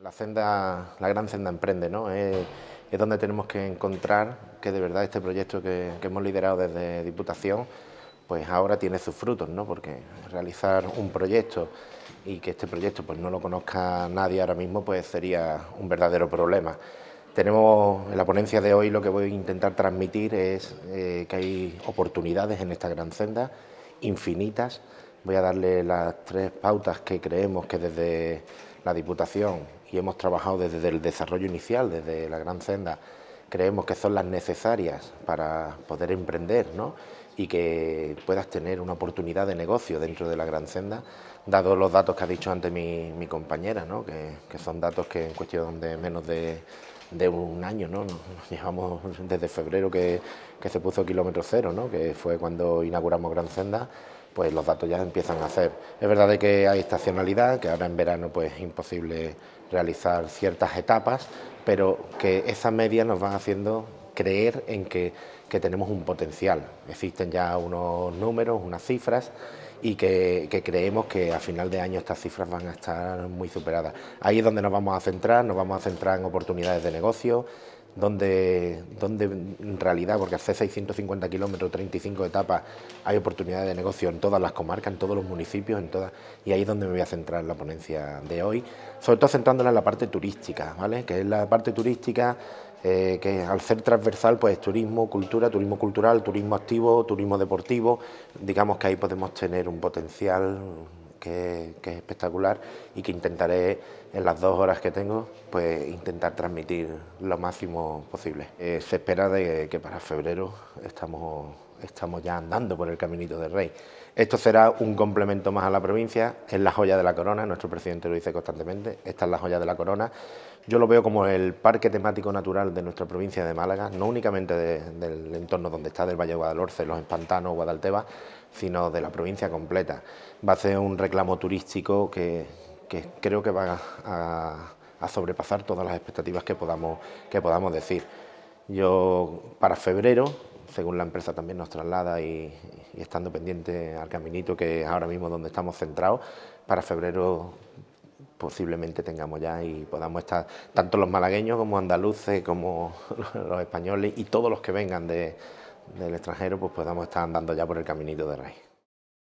La senda, la gran senda emprende, ¿no? Es, donde tenemos que encontrar que de verdad este proyecto que, hemos liderado desde Diputación, pues ahora tiene sus frutos, ¿no? Porque realizar un proyecto y que este proyecto pues no lo conozca nadie ahora mismo, pues sería un verdadero problema. Tenemos en la ponencia de hoy lo que voy a intentar transmitir es eh, que hay oportunidades en esta gran senda, infinitas. Voy a darle las tres pautas que creemos que desde la Diputación y hemos trabajado desde el desarrollo inicial, desde la Gran Senda, creemos que son las necesarias para poder emprender y que puedas tener una oportunidad de negocio dentro de la Gran Senda, dado los datos que ha dicho antes mi, compañera, ¿no? que, son datos que en cuestión de menos de, un año, ¿no? Nos llevamos desde febrero que, se puso kilómetro cero, ¿no? que fue cuando inauguramos Gran Senda, pues los datos ya empiezan a hacer. Es verdad que hay estacionalidad, que ahora en verano pues es imposible realizar ciertas etapas, pero que esas medias nos van haciendo creer en que, tenemos un potencial. Existen ya unos números, unas cifras y que, que, creemos que a final de año estas cifras van a estar muy superadas. Ahí es donde nos vamos a centrar, nos vamos a centrar en oportunidades de negocio, donde, donde en realidad, porque hace 650 kilómetros, 35 etapas, hay oportunidades de negocio en todas las comarcas, en todos los municipios, en todas, y ahí es donde me voy a centrar la ponencia de hoy, sobre todo centrándola en la parte turística, ¿vale? que es la parte turística eh, que al ser transversal, pues turismo, cultura, turismo cultural, turismo activo, turismo deportivo, digamos que ahí podemos tener un potencial que, es espectacular y que intentaré en las dos horas que tengo, pues intentar transmitir lo máximo posible. Eh, se espera de que para febrero estamos, estamos ya andando por el Caminito del Rey. Esto será un complemento más a la provincia, es la joya de la corona, nuestro presidente lo dice constantemente, esta es la joya de la corona, yo lo veo como el parque temático natural de nuestra provincia de Málaga, no únicamente del entorno donde está, del Valle de Guadalhorce, los Espantanos, Guadalteba, sino de la provincia completa. Va a ser un reclamo turístico que, creo que va a, sobrepasar todas las expectativas que podamos, que podamos decir. Yo, para febrero, según la empresa también nos traslada y, y estando pendiente al caminito, que es ahora mismo donde estamos centrados, para febrero posiblemente tengamos ya y podamos estar tanto los malagueños como andaluces, como los españoles y todos los que vengan del extranjero, pues podamos estar andando ya por el caminito de raíz.